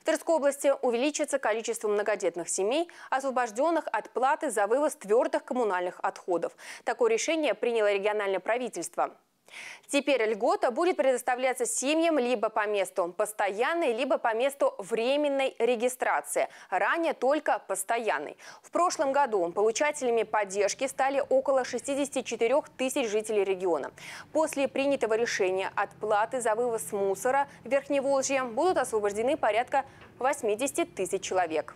В Тверской области увеличится количество многодетных семей, освобожденных от платы за вывоз твердых коммунальных отходов. Такое решение приняло региональное правительство. Теперь льгота будет предоставляться семьям либо по месту постоянной, либо по месту временной регистрации. Ранее только постоянной. В прошлом году получателями поддержки стали около 64 тысяч жителей региона. После принятого решения отплаты за вывоз мусора в Верхневолжье будут освобождены порядка 80 тысяч человек.